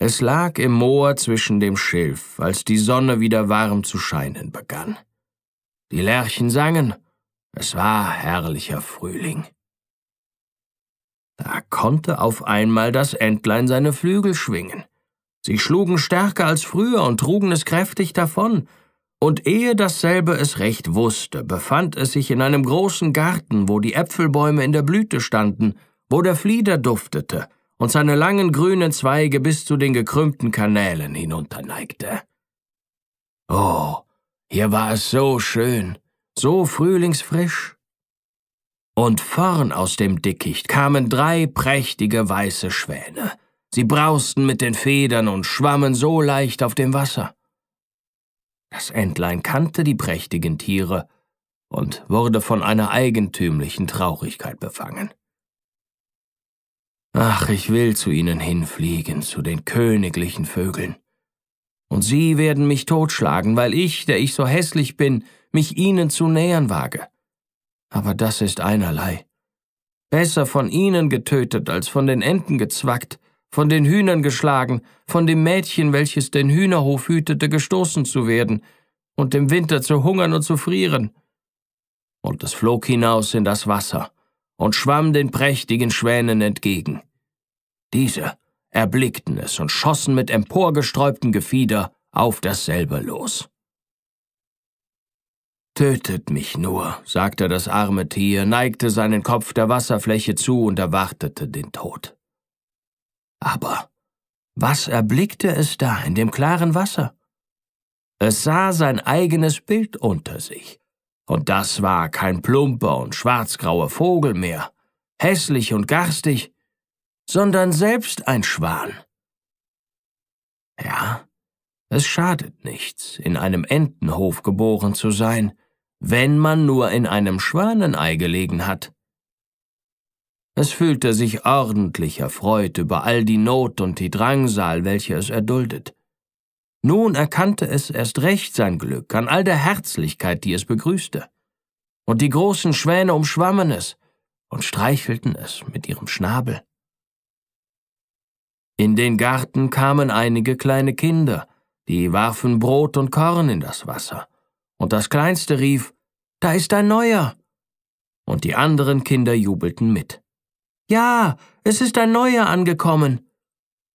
Es lag im Moor zwischen dem Schilf, als die Sonne wieder warm zu scheinen begann. Die Lerchen sangen, es war herrlicher Frühling. Da konnte auf einmal das Entlein seine Flügel schwingen. Sie schlugen stärker als früher und trugen es kräftig davon, und ehe dasselbe es recht wusste, befand es sich in einem großen Garten, wo die Äpfelbäume in der Blüte standen, wo der Flieder duftete und seine langen grünen Zweige bis zu den gekrümmten Kanälen hinunterneigte. Oh, hier war es so schön, so frühlingsfrisch. Und vorn aus dem Dickicht kamen drei prächtige weiße Schwäne. Sie brausten mit den Federn und schwammen so leicht auf dem Wasser. Das Entlein kannte die prächtigen Tiere und wurde von einer eigentümlichen Traurigkeit befangen. Ach, ich will zu ihnen hinfliegen, zu den königlichen Vögeln. Und sie werden mich totschlagen, weil ich, der ich so hässlich bin, mich ihnen zu nähern wage. Aber das ist einerlei. Besser von ihnen getötet als von den Enten gezwackt, von den Hühnern geschlagen, von dem Mädchen, welches den Hühnerhof hütete, gestoßen zu werden und im Winter zu hungern und zu frieren. Und es flog hinaus in das Wasser und schwamm den prächtigen Schwänen entgegen. Diese erblickten es und schossen mit emporgesträubtem Gefieder auf dasselbe los. Tötet mich nur, sagte das arme Tier, neigte seinen Kopf der Wasserfläche zu und erwartete den Tod. Aber was erblickte es da in dem klaren Wasser? Es sah sein eigenes Bild unter sich. Und das war kein plumper und schwarzgrauer Vogel mehr. Hässlich und garstig, sondern selbst ein Schwan. Ja, es schadet nichts, in einem Entenhof geboren zu sein, wenn man nur in einem Schwanenei gelegen hat. Es fühlte sich ordentlich erfreut über all die Not und die Drangsal, welche es erduldet. Nun erkannte es erst recht sein Glück an all der Herzlichkeit, die es begrüßte. Und die großen Schwäne umschwammen es und streichelten es mit ihrem Schnabel. In den Garten kamen einige kleine Kinder, die warfen Brot und Korn in das Wasser, und das Kleinste rief Da ist ein neuer. Und die anderen Kinder jubelten mit. Ja, es ist ein neuer angekommen.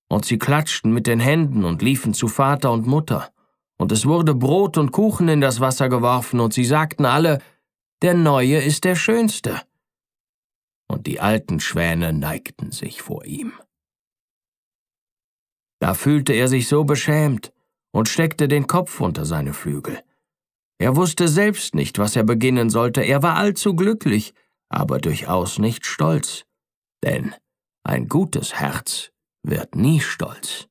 Und sie klatschten mit den Händen und liefen zu Vater und Mutter, und es wurde Brot und Kuchen in das Wasser geworfen, und sie sagten alle Der Neue ist der Schönste. Und die alten Schwäne neigten sich vor ihm. Da fühlte er sich so beschämt und steckte den Kopf unter seine Flügel. Er wusste selbst nicht, was er beginnen sollte, er war allzu glücklich, aber durchaus nicht stolz, denn ein gutes Herz wird nie stolz.